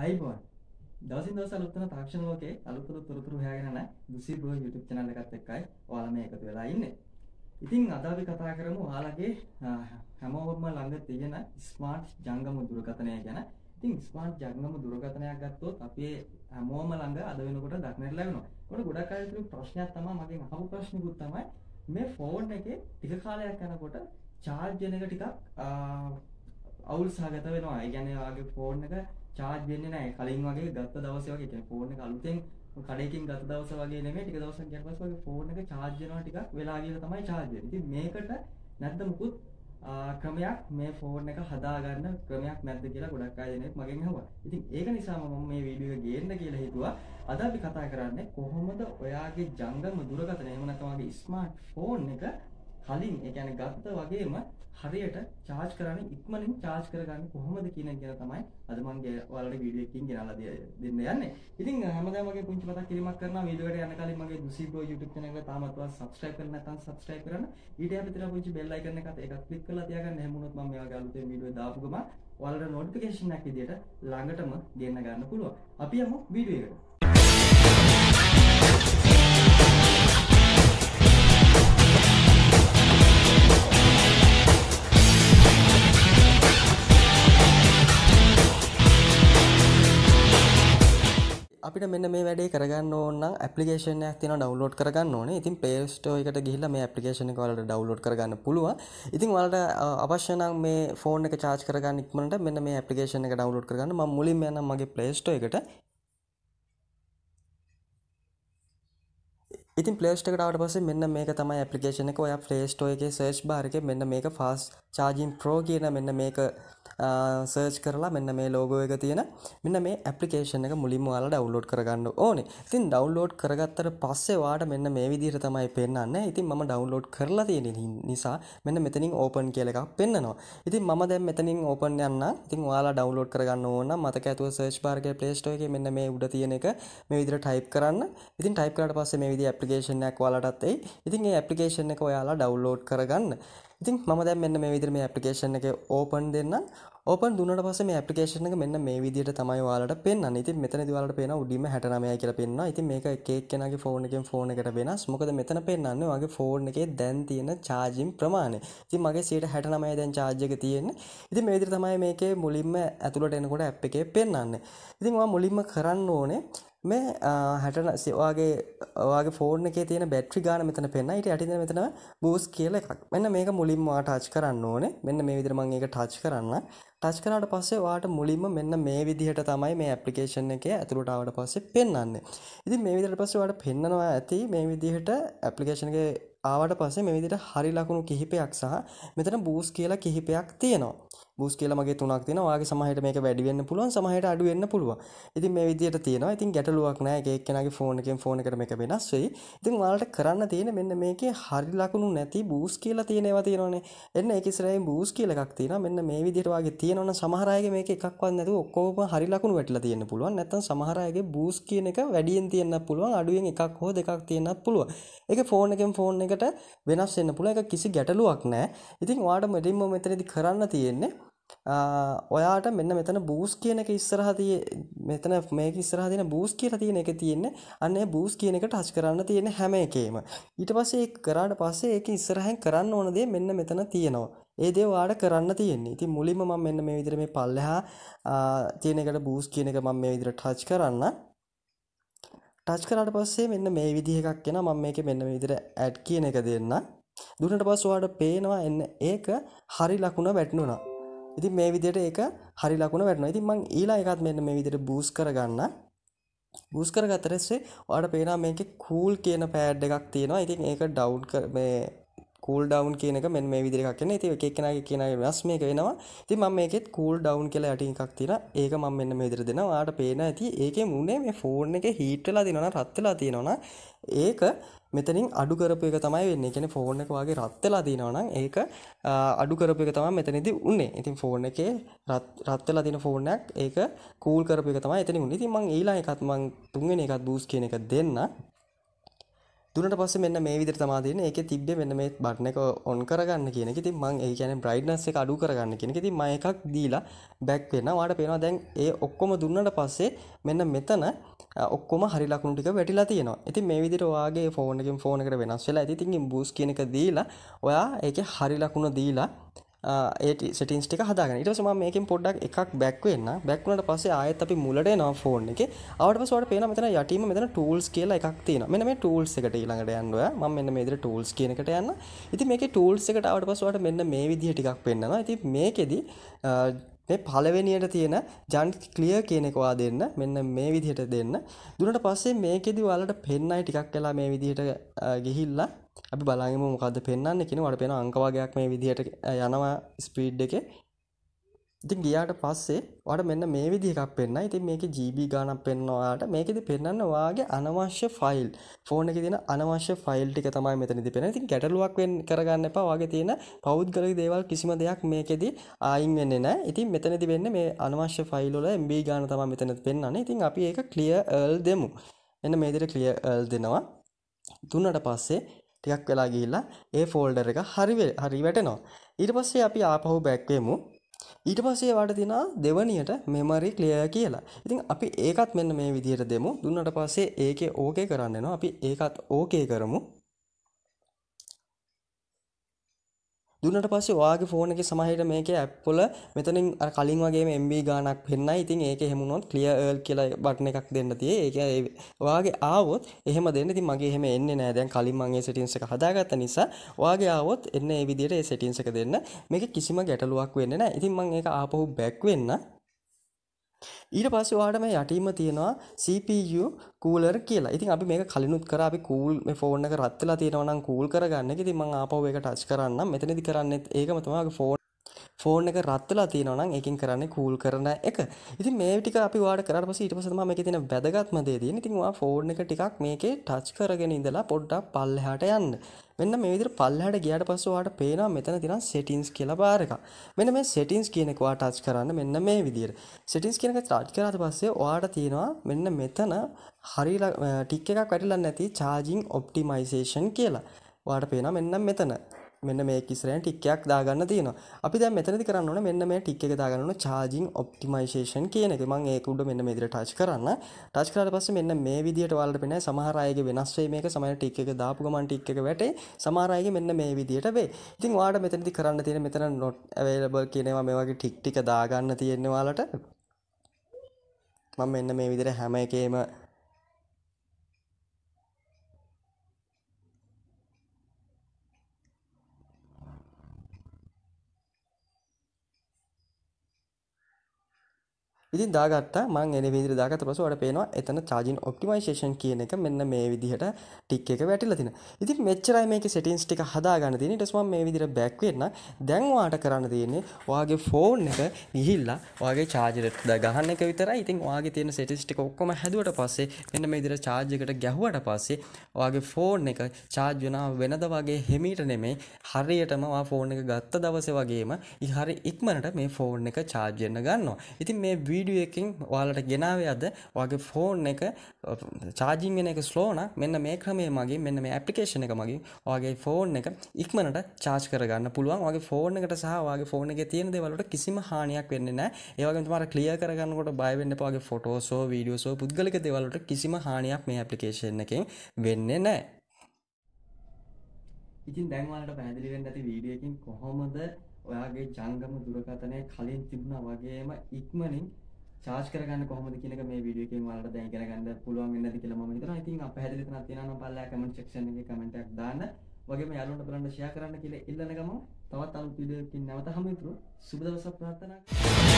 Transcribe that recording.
අයිබෝන් දවසින් දවස අලුත් වෙන තාක්ෂණ ලෝකේ අලුත් අලුත් තොරතුරු හොයාගෙන යන දුසී බ්‍රෝ YouTube channel එකත් එක්කයි ඔයාලා මේ එකතු වෙලා ඉන්නේ. ඉතින් අද අපි කතා කරමු ඔයාලගේ හැමෝම ළඟ තියෙන ස්මාර්ට් ජංගම දුරකථනය ගැන. ඉතින් ස්මාර්ට් ජංගම දුරකථනයක් ගත්තොත් අපේ හැමෝම ළඟ අද වෙනකොට දක්නට ලැබෙනවා. ඒකට ගොඩක් අය තුලින් ප්‍රශ්නයක් තමයි මගෙන් අහපු ප්‍රශ්නිකුත් තමයි මේ ෆෝන් එකේ ටික කාලයක් යනකොට චාර්ජ් වෙන එක ටිකක් අවුල් සහගත වෙනවා. ඒ කියන්නේ ඔයාගේ ෆෝන් එක චාර්ජ් වෙන්නේ නැහැ කලින් වගේ ගත්ත දවසේ වගේ කියන්නේ ෆෝන් එක අලුතෙන් කඩේකින් ගත දවස වගේ නෙමෙයි ටික දවසක් ගියාට පස්සේ වගේ ෆෝන් එක චාර්ජ් වෙනවා ටිකක් වෙලා ගිහලා තමයි චාර්ජ් වෙන්නේ. ඉතින් මේකට නැත්නම් මුකුත් ක්‍රමයක් මේ ෆෝන් එක හදාගන්න ක්‍රමයක් නැද්ද කියලා ගොඩක් අය දෙනෙක් මගෙන් අහුවා. ඉතින් ඒක නිසාම මම මේ වීඩියෝ එක ගේන්න කියලා හිතුවා. අද අපි කතා කරන්නේ කොහොමද ඔයාගේ ජංගම දුරකථනය එහෙම නැත්නම් ඔයාගේ ස්මාර්ට් ෆෝන් එක කලින් ඒ කියන්නේ ගත්ත වගේම හරියට charge කරන්නේ ඉක්මනින් charge කරගන්නේ කොහොමද කියන එක ගැන තමයි අද මම ඔයාලට වීඩියෝ එකකින් ගෙනල්ලා දෙන්න යන්නේ. ඉතින් හැමදාම වගේ පුංචි මතක් කිරීමක් කරනවා වීඩියෝකට යන කලින් මගේ දුසි බ්‍රෝ YouTube channel එක තාමත්වත් subscribe කරන්න නැත්නම් subscribe කරන්න. ඊට යපිට තියෙන පුංචි bell icon එකත් ඒක click කරලා තියාගන්න හැම වුණොත් මම මේ වගේ අලුතෙන් වීඩියෝ දාපු ගමන් ඔයාලට notification එකක් විදියට ළඟටම ගෙන්න ගන්න පුළුවන්. අපි යමු වීඩියෝ එකට. අපිට මෙන්න මේ වැඩේ කරගන්න ඕන්න පපිේෂන තින ඩවලෝඩ් කරගන්න ඕන ඉතින් පේස්ටෝ එකට ගිහිල මේ පපිේෂන වලට ඩවලෝඩ් කරගන්න පුළුව ඉතින් වලට අවශ්‍යනම් මේ ෆෝන එක චාච කරගන්න ඉක්මට මෙන්න මේ පපිේෂන එක ඩවලෝඩ් කරගන්න ම මුලින් යන මගේ පලේස්ටෝ එකට ඉතින් පලේස්ටකටාවට පස මෙන්න මේක තමයි පපිේෂන එක ඔය ෆලේස්ටෝ එක සේෂ් භාරක මෙන්න මේක ෆාස් චාජීන් ප්‍රෝ කියන මෙන්න මේක සර්ච් කරලා මෙන්න මේ ලෝගෝ එක තියෙන මෙන්න මේ ඇපලිකේෂන් එක මුලින්ම යාලා ඩවුන්ලෝඩ් කරගන්න ඕනේ. ඉතින් ඩවුන්ලෝඩ් කරගත්තට පස්සේ වාට මෙන්න මේ විදිහට තමයි පෙන්වන්නේ. ඉතින් මම ඩවුන්ලෝඩ් කරලා තියෙන නිසා මෙන්න මෙතනින් ඕපන් කියලා එකක් පෙන්වනවා. ඉතින් මම දැන් මෙතනින් ඕපන් යන්න. ඉතින් ඔයාලා ඩවුන්ලෝඩ් කරගන්න ඕන නම් මතක ඇතුව සර්ච් බාර් එකේ Play Store එකේ මෙන්න මේ උඩ තියෙන එක මේ විදිහට ටයිප් කරන්න. ඉතින් ටයිප් කරාට පස්සේ මේ විදිහ ඇප්ලිකේෂන් එකක් ඔයාලටත් එයි. ඉතින් මේ ඇප්ලිකේෂන් එක ඔයාලා ඩවුන්ලෝඩ් කරගන්න. ඉතින් ම දැ මෙන්න මේ විදිර මේ ඇපිකේෂන එක ඕපන් දෙන්න ඕපන් දුනට පස මේ පපිකේෂන එක මෙන්න මේ විදිට තමයි වාලට පෙන් අනිති මෙතන දවාලට පෙන උඩීම හැටනමය කියල පෙන්න්න ඉති මේක එකක් කෙනගේ ෆෝන එකෙන් ෆෝන එකට වෙනස් මොකද මෙතන පෙන්න්න වගේ ෆෝර්න් එකේ දැන් තියෙන චාජිම් ප්‍රමාණය ති මගේ සීට හැටනමය දැන් චාර්ජක තියෙන ඉති මේදිර තමයි මේකේ මුලින්ම ඇතුළට එනකොට ඇ් එකේ පෙන්න්න ඉතින්වා මුලින්ම කරන්න ඕනේ මේ හැටන සවාගේ ඔගේ ෆෝර්න එක තියෙන බැට්‍රි ගාන මෙතන පෙන්න්න ට ඇටිද මෙතන බූස් කියල එකක් මෙන්න මේක මුලින්ම ටාච් කරන්න ඕන මෙන්න මේ විදිරමං ඒක ටච් කරන්න ටච් කරට පස්සේ වාට මුලින්ම මෙන්න මේ විදිහට තමයි මේ ඇපලිකේෂන් එක ඇතුළටාවට පස්සේ පෙන්න්නේ ඉති මේ විදිට පස්සේ වට පෙන්න්නවා ඇති මේ විදිහට ඇපලිකේෂන්ගේ ආවට පස්සේ මෙවිදිට හරි ලකුණු කිහිපයක් සහ මෙතන බූස් කියලා කිහිපයක් තියෙනවා බූස් කියලා මගේ තුනක් තියෙනවා. ඔයාගේ සමහරට මේක වැඩි වෙන්න පුළුවන්, සමහරට අඩු වෙන්න පුළුවන්. ඉතින් මේ විදිහට තියෙනවා. ඉතින් ගැටලුවක් නැහැ. එක එක්කෙනාගේ ෆෝන් එකෙන් ෆෝන් එකට මේක වෙනස් වෙයි. ඉතින් ඔයාලට කරන්න තියෙන මෙන්න මේකේ හරි ලකුණු නැති බූස් කියලා තියෙන ඒවා තියෙනවනේ. එන්න ඒක ඉස්සරහින් බූස් කියලා එකක් තියෙනවා. මෙන්න මේ විදිහට ඔයාගේ තියෙනවනම් සමහර අයගේ මේක එකක්වත් නැතුව ඔක්කොම හරි ලකුණු වැටිලා තියෙන්න පුළුවන්. නැත්තම් සමහර අයගේ බූස් කියන එක වැඩියෙන් තියෙන්නත් පුළුවන්, අඩුවෙන් එකක් හෝ දෙකක් තියෙන්නත් පුළුවන්. ඒක ෆෝන් එකෙන් ෆෝන් එකට වෙනස් වෙන්න පුළුවන්. ඒක කිසි ගැටලුවක් නැහැ. ඉතින් ඔයාට මෙතනින්ම මෙතනදී කරන්න තියෙන්නේ ඔයාට මෙන්න මෙතන බූස් කියන එක ඉස්සරහතිය මෙතන මේ ඉස්සරහ තියෙන බූස් කියලා තියෙන එක තියෙන්නේ අන්න ඒ බූස් කියන එකට ටච් කරන්න තියෙන හැම එකේම ඊට පස්සේ ඒක කරාට පස්සේ ඒක ඉස්සරහෙන් කරන්න ඕන දේ මෙන්න මෙතන තියෙනවා ඒ දේ ඔයාලට කරන්න තියෙන්නේ. ඉතින් මුලින්ම මම මෙන්න මේ විදිහට මේ පල්ලෙහා තියෙන එකට බූස් කියන එක මම මේ විදිහට ටච් කරන්න. ටච් කරාට පස්සේ මෙන්න මේ විදිහ එකක් එනවා. මම මේකේ මෙන්න මේ විදිහට ඇඩ් කියන එක දෙන්න. දුන්නට පස්සේ ඔයාලට පේනවා එන්න ඒක හරි ලකුණ වැටුණා. ඉති මේ විදියට ඒක හරි ලකුණ වැටන ඉතින් මං ඊලා එකත් මෙන්න මේ විදිට බූස් කරගන්න බූස් කරගතරස්සේ ඔට පේනා මේක කූල් කියන පෑඩ් එකක් තියෙනවා ඉතින් ඒක ඩව් මේ කූල් ඩවුන් කියන එක මෙන්න මේ විදිහට එකක් එන්නේ. ඉතින් එක එක්කෙනාගේ කියනාගේ වෙනස් මේක වෙනවා. ඉතින් මම මේකෙත් කූල් ඩවුන් කියලා යටින් එකක් තියෙනවා. ඒක මම මෙන්න මේ විදිහට දෙනවා. ඔයාලට පේන ඇති ඒකේ මුනේ මේ ෆෝන් එකේ හීට් වෙලා තියෙනවා රත් වෙලා තියෙනවා ඒක මෙතනින් අඩු කරපු එක තමයි වෙන්නේ. ඒ කියන්නේ ෆෝන් එක වගේ රත් වෙලා තියෙනවා නම් ඒක අඩු කරපු එක තමයි මෙතනදී උන්නේ. ඉතින් ෆෝන් එකේ රත් රත් වෙලා තියෙන ෆෝන් එකක් ඒක කූල් කරපු එක තමයි එතනින් උන්නේ. ඉතින් මම ඊළඟ එකත් මම තුන්වෙනි එකත් බූස් කියන එක දෙන්න. දුනට පස්ස මෙන්න මේ විදිර තමාදන එක තිබ්බ මෙන්න මේ බට්න එක ඔන් කරගන්න කියනෙ ති මං ඒ කියන බ්‍රයිඩ්නස් එක අඩු කරගන්න කියෙනෙ ති මය එකක් දීලා බැක් වෙන වාට පෙනවා දැන් ඒ ඔක්කොම දුන්නට පස්සේ මෙන්න මෙතන ඔක්කොම හරිලකුණටික වැටිලා තියෙනවා ඇති මේ විදිරවාගේ ෆෝනකින් ෆෝනකට වෙනස් වෙලා ඇති තිින් බූස් කියනක දීලා ඔයා ඒක හරිලකුණ දීලා ඒට සිටින්ස් ටික හදාගෙන ඊට පස්සේ මම මේකෙන් පොඩ්ඩක් එකක් බැක් වෙන්න බැක් වුණාට පස්සේ ආයෙත් අපි මුලට එනවා ෆෝන් එකේ ආවට පස්සේ ඔයාලට පේනවා මෙතන යටිම මෙතන tools කියලා එකක් තියෙනවා මෙන්න මේ tools එකට ඊළඟට යන්න ඔයා මම මෙන්න මේ විදිහට tools කියන එකට යන්න ඉතින් මේකේ tools එකට ආවට පස්සේ ඔයාලට මෙන්න මේ විදිහ ටිකක් පෙන්නවා ඉතින් මේකෙදි මේ පළවෙනියට තියෙන ජන්ට් ක්ලිය කියනෙකවා දෙන්න මෙන්න මේ විදිහට දෙන්න දුනට පස්සේ මේකෙදි වලට පෙන්නයි ටිකක් කලා මේ විදිහට ගිහිල්ලා අපි බලාගම මොකද පෙන්න්න කෙනවට පෙන අංකවාගයක් මේ විදිහට යනවා ස්පීඩ් එක ඉතින් ගියාට පස්සේ වට මෙන්න මේ විදිහක් පෙන්න්න ඉතින් මේක ජීබී ගානක් පෙන්නවාට මේකෙද පෙන්න්න වාගේ අනවශ්‍ය ෆයිල් ෆෝන එක තින අනවශ්‍ය ෆයිල් ටික තමයි මෙතනති පෙන ඉතින් ගැටලුවක් වෙන් කරගන්න එපා වගේ තියෙන පෞද්ගල දේවල් කිසිම දෙයක් මේකෙදි ආයින් වෙන්න නෑ ඉතින් මෙතනති වෙන්න මේ අනවශ්‍ය ෆයිල්ල එම්බී ගාන තම මෙතන පෙන්න්න ඉතින් අපි ඒක කලිය එල් දෙමු එන්න මේදිර කලිය එල් දෙනවා තුන්නට පස්සේ ටිකක් වෙලා ගිහිල්ලා ඒ ෆෝල්ඩර් එක හරි හරි වැටෙනවා. ඊට පස්සේ අපි ආපහු බෑක් වෙමු. ඊට පස්සේ වාට තියෙනවා දෙවනියට මෙමරි ක්ලියර් කියලා. ඉතින් අපි ඒකත් මෙන්න මේ විදිහට දෙමු. දුන්නට පස්සේ ඒකේ ඕකේ කරන්න අපි ඒකත් ඕකේ කරමු. දුන්නට පස්සේ ඔයාගේ ෆෝන එක සමහරට මේක ඇප්වල මෙතනින් අර කලින් වගේ MB ගානක් පෙන්න්නයි ඉතින් ඒක හෙමුණොත් ක්ලියර්ල් කියලා බට්න එකක් දෙන්න තිය ඒක වාගේ ආවොත් එහෙම දෙන්න ති මගේ හෙම එන්න නෑ දැන් කලින් මගේ සිටින්ස එක හදාගත්ත නිසා වාගේ ආවොත් එන්න ඒ විදියට ඒ සිටින්ස එක දෙන්න මේක කිසිම ගැටලුවක් වෙන්න ඉතින් මං ඒක ආපහු බැක් වෙන්න ඊට පස්සේ ඔයාලට මේ යටින්ම තියෙනවා CPU cooler කියලා. ඉතින් අපි මේක කලිනුත් කරා අපි cool මේ ෆෝන් එක රත් වෙලා තියෙනවා නම් cool කරගන්න එක. ඉතින් මම ආපහු ඒක ටච් කරන්නම්. මෙතනදි කරන්නේ ඒකම තමයි ෆෝන් ෆෝන් එක රත් වෙලා තියෙනවා නම් ඒකෙන් කරන්නේ කූල් කරන එක. ඉතින් මේ ටික අපි ඔයාලට කරාට පස්සේ ඊට පස්සේ තමයි මේකේ තියෙන වැදගත්ම දේ තියෙන්නේ. ඉතින් ඔයා ෆෝන් එක ටිකක් මේකේ ටච් කරගෙන ඉඳලා පොඩ්ඩක් පල්ලෙහාට යන්න. මෙන්න මේ විදිහට පල්ලෙහාට ගියාට පස්සේ ඔයාලට පේනවා මෙතන තියෙන සෙටින්ස් කියලා බාර් එකක්. මෙන්න මේ සෙටින්ස් කියන එක ඔයා ටච් කරන්න මෙන්න මේ විදිහට. සෙටින්ස් කියන එක ටච් කරාට පස්සේ ඔයාට තියෙනවා මෙන්න මෙතන හරි ටික් එකක් වැටිලා නැති charging optimization කියලා. ඔයාට පේනවා මෙන්න මෙතන. මෙන්න මේ ඉස්සරහින් ටික් එකක් දාගන්න තියෙනවා. අපි දැන් මෙතනදි කරන්න ඕනේ මෙන්න මේ ටික් එක දාගන්න ඕනේ charging optimization කියන එක. මම ඒක උඩ මෙන්න මේ විදිහට ටච් කරන්න. ටච් කරාට පස්සේ මෙන්න මේ විදිහට ඔයාලට පේනවා සමහර අයගේ වෙනස් වෙයි මේක. සමහර ටික් එක දාපු ගමන් ටික් එක වැටේ. සමහර අයගේ මෙන්න මේ විදිහට වෙයි. ඉතින් ඔයාලට මෙතනදි කරන්න තියෙන මෙතන not available කියන ඒවා මේ වගේ ටික් ටික දාගන්න තියෙන්නේ ඔයාලට. මම මෙන්න මේ විදිහට හැම එකේම ඉතින් දාගත්තා මං එන විදිහට දාගත්ත පස්සේ ඔයාලට පේනවා එතන charging optimization කියන එක මෙන්න මේ විදිහට ටික් එක වැටිලා තිනවා. ඉතින් මෙච්චරයි මේකේ settings ටික හදාගන්න තියෙන්නේ. ඊට පස්සේ මම මේ විදිහට back වෙන්න දැන් ඔයාට කරන්න තියෙන්නේ ඔයාගේ ෆෝන් එක ගිහිල්ලා ඔයාගේ charger එකට ගහන්න එක විතරයි. ඉතින් ඔයාගේ තියෙන settings ටික ඔක්කොම හැදුවට පස්සේ මෙන්න මේ විදිහට charge එකට ගැහුවට පස්සේ ඔයාගේ ෆෝන් එක charge වෙනවා වෙනද වගේ හෙමීට නෙමේ හරියටම ඔයා ෆෝන් එක ගත්ත දවසේ වගේම හරි ඉක්මනට මේ ෆෝන් එක charge වෙන්න ගන්නවා. ඉතින් මේ වීඩිය එකින් ඔයාලට ගෙනාවේ අද වගේ ෆෝන් එක චාජිංගෙන එක ස්ලෝන මෙන්න මේ ක්‍රමේ මගේ මෙන්න මේ ඇපිකේෂණ එක මගින් වගේ ෆෝන් එක ඉක්මනට චාච් කරගන්න පුළුවන් වගේ ෆෝන් එකට සහවාගේ ෆෝන එක තියෙන දෙවලට කිසිම හානියක් වෙන්න නෑ ඒවගේ තුමාර ක්ලිය කරගන්නකොට බයවෙන්න පාගේ ෆොටෝසෝ වීඩියෝසෝ පුද්ගලික දෙවලට කිසිම හානියක් මේ ඇපිකේෂන් එකින් වෙන්න නෑ ඉතින් දැන්වාලට පැදිලිවෙන්න ඇති වීඩියකින් කොහොමද ඔයාගේ ජංගම දුරකථනය කලින් තිබුණා වගේම ඉක්මනින් චාර්ජ් කරගන්න කොහොමද කියන එක මේ වීඩියෝ එකෙන් ඔයාලට දැන් ඉගෙන ගන්න පුළුවන් වෙන්න ඇති කියලා මම හිතනවා. ඉතින් අපහැදිලි තැනක් තියෙනවා නම් පල්ලා කමෙන්ට් සෙක්ෂන් එකේ කමෙන්ට් එකක් දාන්න. වගේම යාළුවන්ට බලන්න ෂෙයා කරන්න කියලා ඉල්ලන ගමන් තවත් අලුත් වීඩියෝ එකකින් නැවත හමු වෙතුරු. සුබ දවසක් ප්‍රාර්ථනා කරනවා.